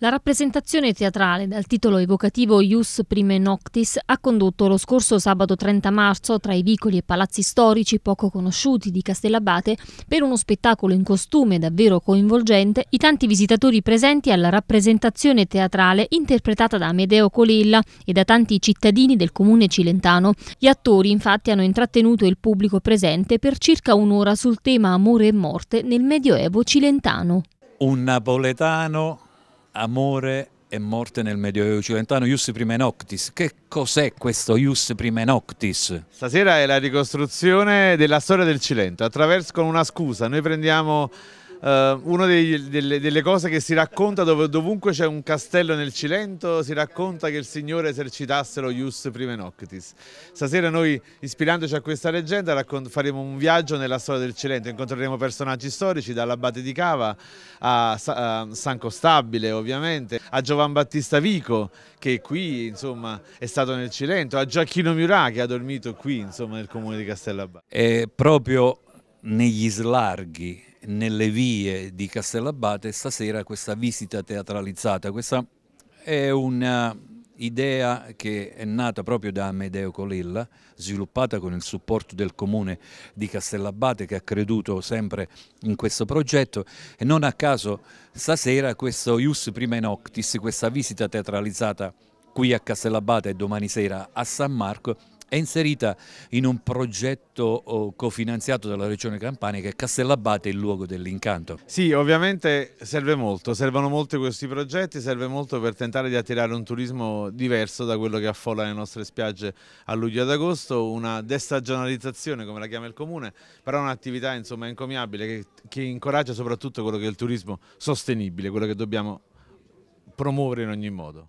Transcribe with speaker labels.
Speaker 1: La rappresentazione teatrale dal titolo evocativo Ius Prime Noctis ha condotto lo scorso sabato 30 marzo tra i vicoli e palazzi storici poco conosciuti di Castellabate per uno spettacolo in costume davvero coinvolgente i tanti visitatori presenti alla rappresentazione teatrale interpretata da Amedeo Colella e da tanti cittadini del comune cilentano. Gli attori infatti hanno intrattenuto il pubblico presente per circa un'ora sul tema amore e morte nel Medioevo cilentano.
Speaker 2: Un napoletano amore e morte nel Medioevo Cilentano, Ius Prime Noctis. Che cos'è questo Ius Prime Noctis?
Speaker 3: Stasera è la ricostruzione della storia del Cilento, attraverso una scusa. Noi prendiamo eh, una delle, delle, cose che si racconta dove, dovunque c'è un castello nel Cilento si racconta che il Signore esercitasse lo Ius Prime Noctis. Stasera noi ispirandoci a questa leggenda faremo un viaggio nella storia del Cilento, incontreremo personaggi storici dall'Abate di Cava a, Sa a San Costabile ovviamente, a Giovan Battista Vico che qui insomma è stato nel Cilento, a Gioacchino Murà che ha dormito qui insomma nel comune
Speaker 2: di Castellabate. È proprio negli slarghi, nelle vie di Castellabate stasera questa visita teatralizzata. Questa è un'idea che è nata proprio da Amedeo Colilla, sviluppata con il supporto del comune di Castellabate che ha creduto sempre in questo progetto e non a caso stasera questo Ius Prima Noctis, questa visita teatralizzata qui a Castellabate e domani sera a San Marco è inserita in un progetto oh, cofinanziato dalla Regione Campania che è Castellabate il luogo dell'incanto. Sì,
Speaker 3: ovviamente serve molto, servono molto questi progetti, serve molto per tentare di attirare un turismo diverso da quello che affolla le nostre spiagge a luglio ad agosto, una destagionalizzazione come la chiama il comune, però un'attività insomma encomiabile che, che incoraggia soprattutto quello che è il turismo sostenibile, quello che dobbiamo promuovere in ogni modo.